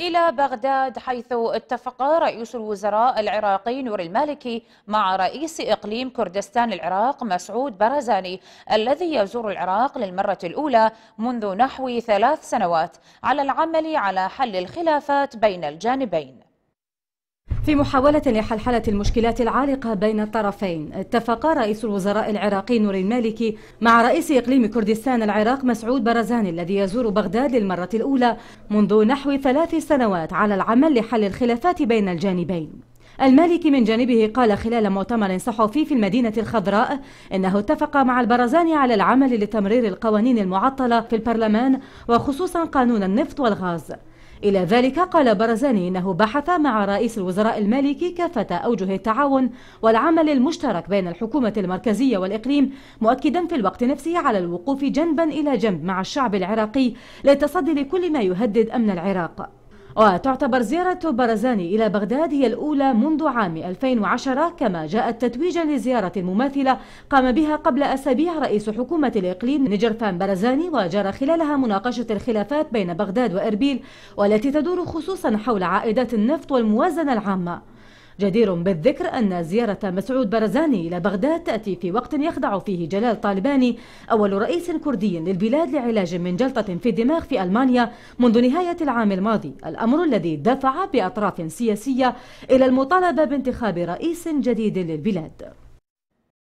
إلى بغداد حيث اتفق رئيس الوزراء العراقي نور المالكي مع رئيس إقليم كردستان العراق مسعود برزاني الذي يزور العراق للمرة الأولى منذ نحو ثلاث سنوات على العمل على حل الخلافات بين الجانبين في محاولة لحلحلة المشكلات العالقة بين الطرفين اتفق رئيس الوزراء العراقي نور المالكي مع رئيس إقليم كردستان العراق مسعود برزاني الذي يزور بغداد للمرة الأولى منذ نحو ثلاث سنوات على العمل لحل الخلافات بين الجانبين المالكي من جانبه قال خلال مؤتمر صحفي في المدينة الخضراء إنه اتفق مع البرزاني على العمل لتمرير القوانين المعطلة في البرلمان وخصوصا قانون النفط والغاز إلى ذلك قال برزاني إنه بحث مع رئيس الوزراء المالكي كافة أوجه التعاون والعمل المشترك بين الحكومة المركزية والإقليم مؤكدا في الوقت نفسه على الوقوف جنبا إلى جنب مع الشعب العراقي للتصدي لكل ما يهدد أمن العراق وتعتبر زيارة برزاني إلى بغداد هي الأولى منذ عام 2010 كما جاءت تتويجا لزيارة مماثلة قام بها قبل أسابيع رئيس حكومة الإقليم نجرفان برزاني وجرى خلالها مناقشة الخلافات بين بغداد وإربيل والتي تدور خصوصا حول عائدات النفط والموازنة العامة جدير بالذكر أن زيارة مسعود برزاني إلى بغداد تأتي في وقت يخضع فيه جلال طالباني أول رئيس كردي للبلاد لعلاج من جلطة في الدماغ في ألمانيا منذ نهاية العام الماضي الأمر الذي دفع بأطراف سياسية إلى المطالبة بانتخاب رئيس جديد للبلاد